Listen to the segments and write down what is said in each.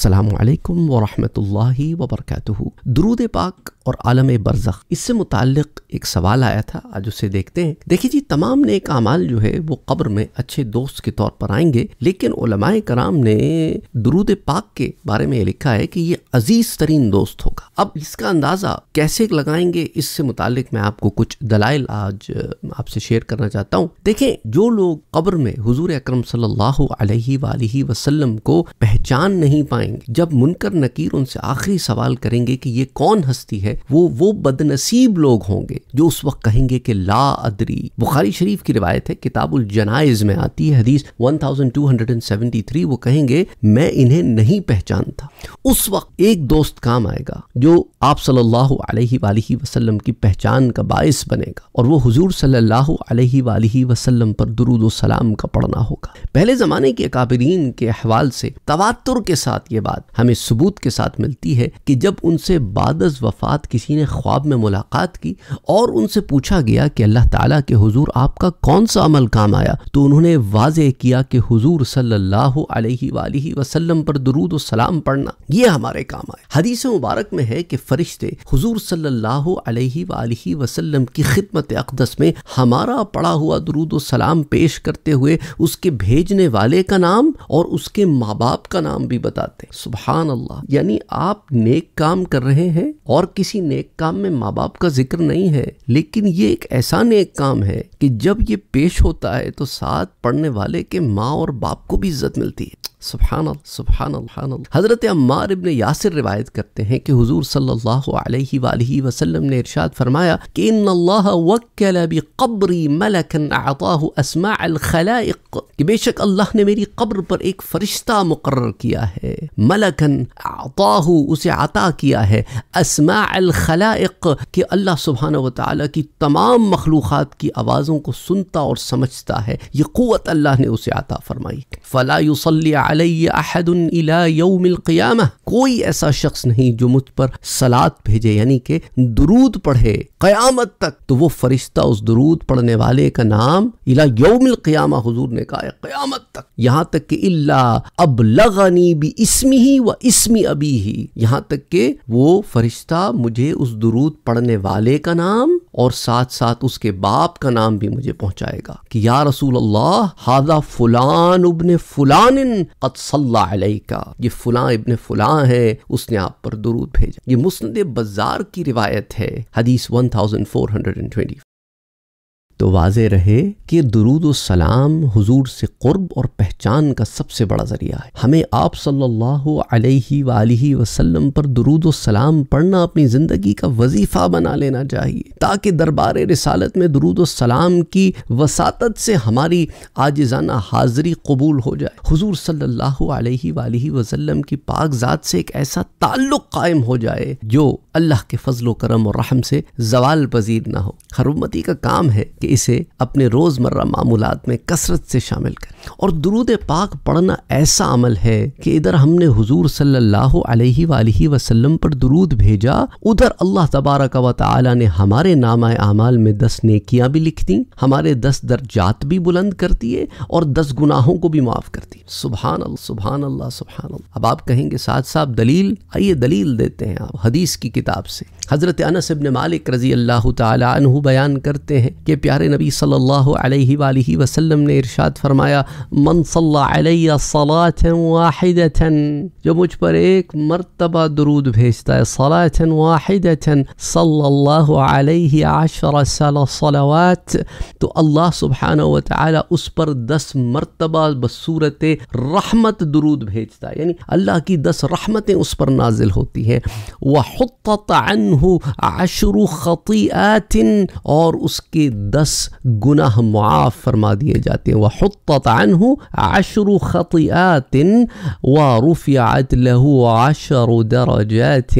السلام علیکم ورحمۃ اللہ وبرکاتہ درود پاک اور عالم برزخ اس سے متعلق ایک سوال آیا تھا آج اسے دیکھتے ہیں دیکھیے جی تمام نیک اعمال جو ہے وہ قبر میں اچھے دوست کے طور پر آئیں گے لیکن علماء کرام نے درود پاک کے بارے میں یہ لکھا ہے کہ یہ عزیز ترین دوست ہوگا اب اس کا اندازہ کیسے لگائیں گے اس سے متعلق میں آپ کو کچھ دلائل آج آپ سے شیئر کرنا چاہتا ہوں دیکھیں جو لوگ قبر میں حضور اکرم صلی اللہ علیہ وآلہ وسلم کو پہچان نہیں پائیں گے جب منکر نکیر ان سے آخری سوال کریں گے کہ یہ کون ہستی ہے ہے وہ وہ بدنصیب لوگ ہوں گے جو اس وقت کہیں گے کہ لا ادری بخاری شریف کی روایت ہے کتاب الجنائز میں آتی ہے حدیث 1273 وہ کہیں گے میں انہیں نہیں پہچانتا اس وقت ایک دوست کام آئے گا جو آپ صلی اللہ علیہ وآلہ وسلم کی پہچان کا باعث بنے گا اور وہ حضور صلی اللہ علیہ وآلہ وسلم پر درود و سلام کا پڑھنا ہوگا پہلے زمانے کے اکابرین کے احوال سے تواتر کے ساتھ یہ بات ہمیں ثبوت کے ساتھ ملتی ہے کہ جب ان سے بعد از وفات کسی نے خواب میں ملاقات کی اور ان سے پوچھا گیا کہ اللہ تعالیٰ کے حضور آپ کا کون سا عمل کام آیا تو انہوں نے واضح کیا کہ حضور صلی اللہ علیہ وآلہ وسلم پر درود و سلام پڑھنا یہ ہمارے کام آئے حدیث مبارک میں ہے کہ فرشتے حضور صلی اللہ علیہ وآلہ وسلم کی خدمت اقدس میں ہمارا پڑا ہوا درود و سلام پیش کرتے ہوئے اس کے بھیجنے والے کا نام اور اس ماں باپ کا نام بھی بتاتے ہیں سبحان اللہ یعنی آپ نیک کام کر رہے ہیں اور کسی نیک کام میں ماں باپ کا ذکر نہیں ہے لیکن یہ ایک ایسا نیک کام ہے کہ جب یہ پیش ہوتا ہے تو ساتھ پڑھنے والے کے ماں اور باپ کو بھی عزت ملتی ہے سبحان سبحان اللہ اللہ حضرت عمار ابن یاسر روایت کرتے ہیں کہ حضور صلی اللہ علیہ وآلہ وسلم نے ارشاد فرمایا کہ ان اللہ وکل بقبری ملکا اعطاه اسماع الخلائق کہ بے شک اللہ نے میری قبر پر ایک فرشتہ مقرر کیا ہے ملکا اعطاه اسے عطا کیا ہے اسماع الخلائق کہ اللہ سبحانہ وتعالی کی تمام مخلوقات کی آوازوں کو سنتا اور سمجھتا ہے یہ قوت اللہ نے اسے عطا فرمائی فلا فلاح القیامہ کوئی ایسا شخص نہیں جو مجھ پر سلاد بھیجے یعنی کہ درود پڑھے قیامت تک تو وہ فرشتہ اس درود پڑھنے والے کا نام الی یوم القیامہ حضور نے کہا ہے قیامت تک یہاں تک کہ اللہ اب لغانی بھی اسمی ہی و اسمی ابی ہی یہاں تک کہ وہ فرشتہ مجھے اس درود پڑھنے والے کا نام اور ساتھ ساتھ اس کے باپ کا نام بھی مجھے پہنچائے گا کہ یا رسول اللہ ہاضا فلان ابن فلان قد کا یہ فلاں ابن فلاں ہے اس نے آپ پر درود بھیجا یہ مسند بازار کی روایت ہے حدیث ون تو واضح رہے کہ درود و سلام حضور سے قرب اور پہچان کا سب سے بڑا ذریعہ ہے ہمیں آپ صلی اللہ علیہ وآلہ وسلم پر درود و سلام پڑھنا اپنی زندگی کا وظیفہ بنا لینا چاہیے تاکہ دربار رسالت میں درود و سلام کی وساطت سے ہماری آجزانہ حاضری قبول ہو جائے حضور صلی اللہ علیہ وآلہ وسلم کی پاک ذات سے ایک ایسا تعلق قائم ہو جائے جو اللہ کے فضل و کرم اور رحم سے زوال پذیر نہ ہو امتی کا کام ہے کہ کہ اسے اپنے روز مرہ معمولات میں کثرت سے شامل کریں اور درود پاک پڑھنا ایسا عمل ہے کہ ادھر ہم نے حضور صلی اللہ علیہ وآلہ وسلم پر درود بھیجا ادھر اللہ تبارک و تعالی نے ہمارے نامہ اعمال میں دس نیکیاں بھی لکھ دیں ہمارے دس درجات بھی بلند کر دیے اور دس گناہوں کو بھی معاف کر دی سبحان اللہ سبحان اللہ سبحان اللہ اب آپ کہیں گے ساتھ صاحب دلیل آئیے دلیل دیتے ہیں آپ حدیث کی کتاب سے حضرت انس ابن مالک رضی اللہ تعالی عنہ بیان کرتے ہیں کہ پیارے پیارے نبی صلی اللہ علیہ وآلہ وسلم نے ارشاد فرمایا من صلی صلی علیہ علیہ صلاة صلاة واحدة واحدة جو مجھ پر پر ایک مرتبہ درود بھیجتا ہے اللہ اللہ عشر صلوات تو سبحانہ وتعالی اس دس مرتبہ بصورت رحمت درود بھیجتا ہے یعنی اللہ کی دس رحمتیں اس پر نازل ہوتی ہیں وَحُطَّتَ عَنْهُ عَشْرُ خَطِئَاتٍ اور اس کے دس دس گناہ معاف فرما دیے جاتے ہیں وحطت عنہ عشر خطیات ورفعت له عشر درجات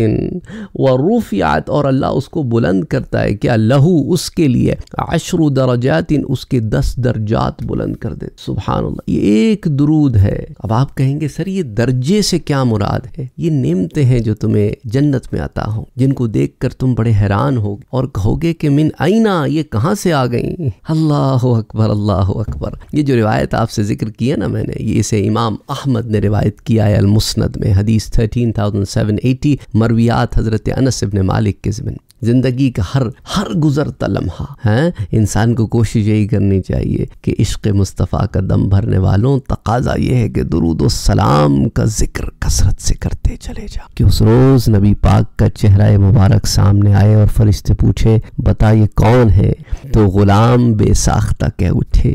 ورفعت اور اللہ اس کو بلند کرتا ہے کیا له اس کے لیے عشر درجات اس کے دس درجات بلند کر دے سبحان اللہ یہ ایک درود ہے اب آپ کہیں گے سر یہ درجے سے کیا مراد ہے یہ نعمتیں ہیں جو تمہیں جنت میں آتا ہوں جن کو دیکھ کر تم بڑے حیران ہوگے اور کہو گے کہ من اینہ یہ کہاں سے آ گئیں اللہ اکبر اللہ اکبر یہ جو روایت آپ سے ذکر کی ہے نا میں نے یہ اسے امام احمد نے روایت کیا ہے المسند میں حدیث 13780 مرویات حضرت انس ابن مالک کے ضمن زندگی کا ہر ہر گزرتا لمحہ ہاں انسان کو کوشش یہی کرنی چاہیے کہ عشق مصطفیٰ کا دم بھرنے والوں تقاضا یہ ہے کہ درود و سلام کا ذکر کثرت سے کرتے چلے جا کہ اس روز نبی پاک کا چہرہ مبارک سامنے آئے اور فرشتے پوچھے بتا یہ کون ہے تو غلام بے ساختہ کہہ اٹھے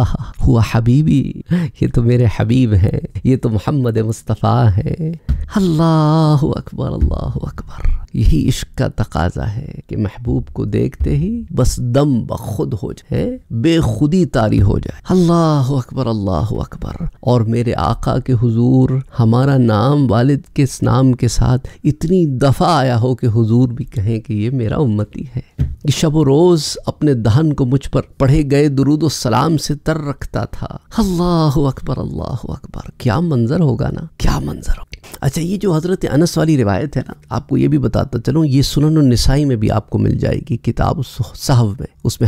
آہا ہوا حبیبی یہ تو میرے حبیب ہیں یہ تو محمد مصطفیٰ ہیں اللہ اکبر اللہ اکبر یہی عشق کا تقاضا ہے کہ محبوب کو دیکھتے ہی بس دم بخود ہو جائے بے خودی تاری ہو جائے اللہ اکبر اللہ اکبر اور میرے آقا کے حضور ہمارا نام نام والد کے اس نام کے ساتھ اتنی دفعہ آیا ہو کہ حضور بھی کہیں کہ یہ میرا امتی ہے کہ شب و روز اپنے دہن کو مجھ پر پڑھے گئے درود و سلام سے تر رکھتا تھا اللہ اکبر اللہ اکبر کیا منظر ہوگا نا کیا منظر ہوگا اچھا یہ جو حضرت انس والی روایت ہے نا آپ کو یہ بھی بتاتا چلو یہ سنن النسائی میں بھی آپ کو مل جائے گی کتاب صاحب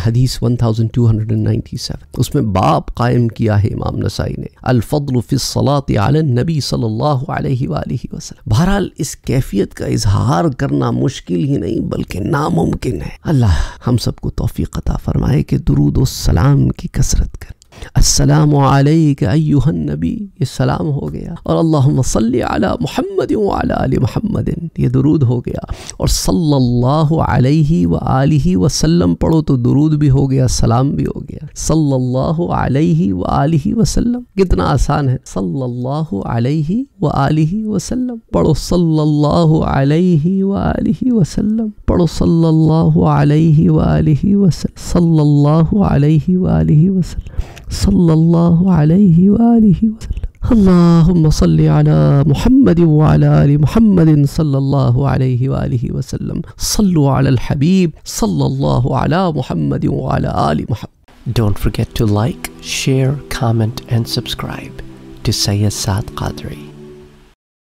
حدیث 1297 اس میں باپ قائم کیا ہے امام نسائی نے الفضل فی الصلاة علی النبی صلی اللہ علیہ وآلہ وسلم بہرحال اس کیفیت کا اظہار کرنا مشکل ہی نہیں بلکہ ناممکن ہے اللہ ہم سب کو توفیق عطا فرمائے کہ درود و سلام کی کثرت کر السلام علیک ایوہ النبی یہ سلام ہو گیا اور اللہم صلی علی محمد و علیٰ علیہ محمد یہ درود ہو گیا اور صلی اللہ علیہ و علیہ وسلم پڑھو تو درود بھی ہو گیا سلام بھی ہو گیا صلی اللہ علیہ و علیہ وسلم کتنا آسان ہے صلی اللہ علیہ و علیہ وسلم پڑھو صلی اللہ علیہ وسلم پڑھو صلی اللہ علیہ وسلم صلی اللہ علیہ وسلم صلى الله عليه وآله وسلم اللهم صل على محمد وعلى ال محمد صلى الله عليه واله وسلم صلوا على الحبيب صلى الله على محمد وعلى ال محمد Don't forget to like, share, comment and subscribe to Sayyid Saad Qadri